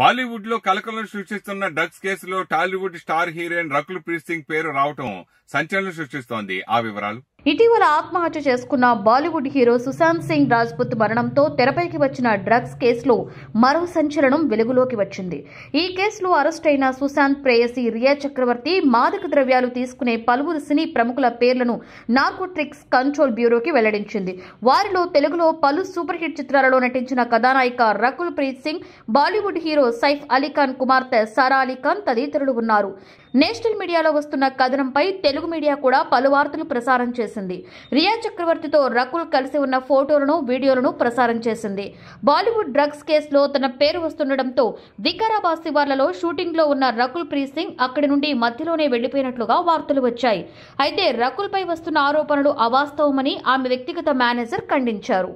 బాలీవుడ్ లో కలకలను సృష్టిస్తున్న డ్రగ్స్ కేసులో Tollywood star heroine Rakul Preet Singh పేరు రావటం సంచలనం సృష్టిస్తోంది ఆ వివరాలు ఇటీవల ఆత్మహత్య చేసుకున్న బాలీవుడ్ హీరో సుశాంత్ సింగ్ రాజ్పుత్ మరణంతో తెరపైకి వచ్చిన డ్రగ్స్ కేసులో మరో సంచలనం వెలుగులోకి వచ్చింది ఈ కేసులో అరెస్ట్ అయిన సుశాంత్ ప్రేయసి రియా చక్రవర్తి మాదక ద్రవ్యాలు తీసుకునే పలువురు సినీ ప్రముఖుల పేర్లను నార్కోట్రిక్స్ కంట్రోల్ బ్యూరోకి వెల్లడించింది వారిలో తెలుగులో పలు సూపర్ హిట్ చిత్రాలలో నటించిన కథానాయిక రకుల్ ప్రీత్ సింగ్ బాలీవుడ్ హీరో సైఫ్ అలీఖాన్ కుమార్తె సారా అలీఖాన్ తదితరులు ఉన్నారు నేషనల్ మీడియాలో వస్తున్న కథనంపై తెలుగు మీడియా కూడా పలు వార్తలు ప్రసారం చేసింది చేసింది రియా చక్రవర్తితో రకుల్ కలిసి ఉన్న ఫోటోలను వీడియోలను ప్రసారం చేసింది బాలీవుడ్ డ్రగ్స్ కేసులో తన పేరు వస్తుండటంతో వికారాబాద్ శివార్లలో షూటింగ్లో ఉన్న రకుల్ ప్రీత్ సింగ్ అక్కడి నుండి మధ్యలోనే వెళ్లిపోయినట్లుగా వార్తలు వచ్చాయి అయితే రకుల్ పై వస్తున్న ఆరోపణలు అవాస్తవమని ఆమె వ్యక్తిగత మేనేజర్ ఖండించారు